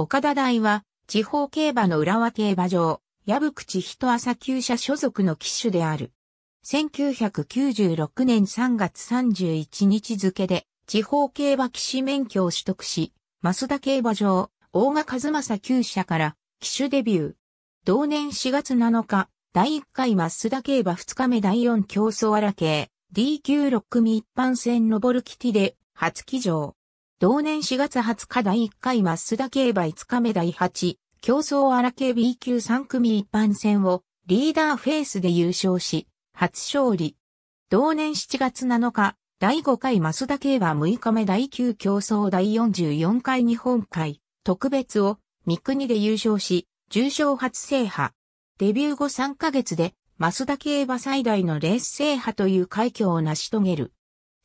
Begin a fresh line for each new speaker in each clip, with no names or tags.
岡田大は、地方競馬の浦和競馬場、矢吹千人朝厩舎所属の騎手である。1996年3月31日付で、地方競馬騎士免許を取得し、増田競馬場、大賀和正厩舎から騎手デビュー。同年4月7日、第1回増田競馬2日目第4競争荒系 D 9 6組一般戦登るキティで初騎乗。同年4月20日第1回増田競馬5日目第8、競争荒系 B 級3組一般戦をリーダーフェースで優勝し、初勝利。同年7月7日、第5回増田競馬6日目第9競争第44回日本海、特別を三国で優勝し、重賞初制覇。デビュー後3ヶ月で、増田競馬最大のレース制覇という快挙を成し遂げる。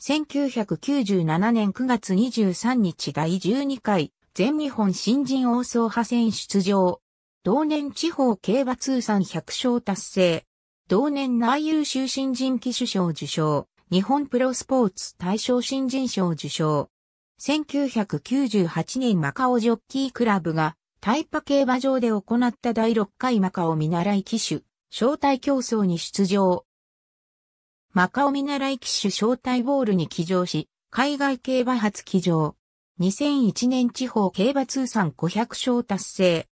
1997年9月23日第12回全日本新人王総派戦出場。同年地方競馬通算100勝達成。同年内優秀新人騎手賞受賞。日本プロスポーツ大賞新人賞受賞。1998年マカオジョッキークラブがタイパ競馬場で行った第6回マカオ見習い騎手、招待競争に出場。マカオ見習いシュ。招待ボールに騎乗し、海外競馬初騎乗。2001年地方競馬通算500勝達成。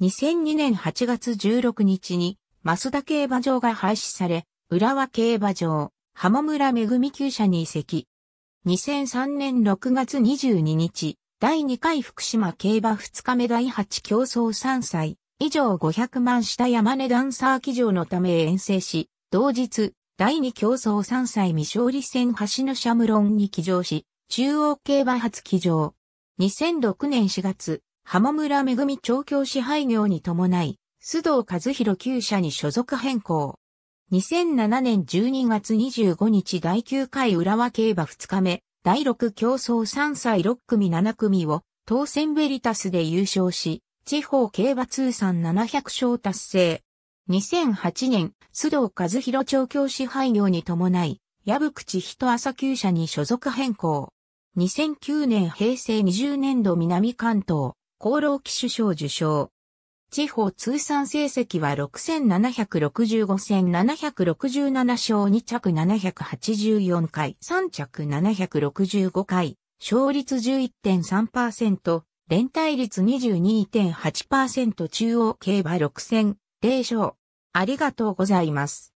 2002年8月16日に、増田競馬場が廃止され、浦和競馬場、浜村恵厩舎に移籍。2003年6月22日、第2回福島競馬2日目第8競争3歳、以上500万下山根ダンサー騎乗のため遠征し、同日、第二競争3歳未勝利戦橋のシャムロンに騎乗し、中央競馬初騎乗。2006年4月、浜村恵調教支配業に伴い、須藤和弘旧社に所属変更。2007年12月25日第9回浦和競馬2日目、第6競争3歳6組7組を、当選ベリタスで優勝し、地方競馬通算700勝達成。2008年、須藤和弘調教師廃業に伴い、矢吹千人朝厩社に所属変更。2009年平成20年度南関東、厚労機首相受賞。地方通算成績は6765戦767勝2着784回3着765回、勝率11.3%、連帯率22.8%中央競馬6戦0勝、ありがとうございます。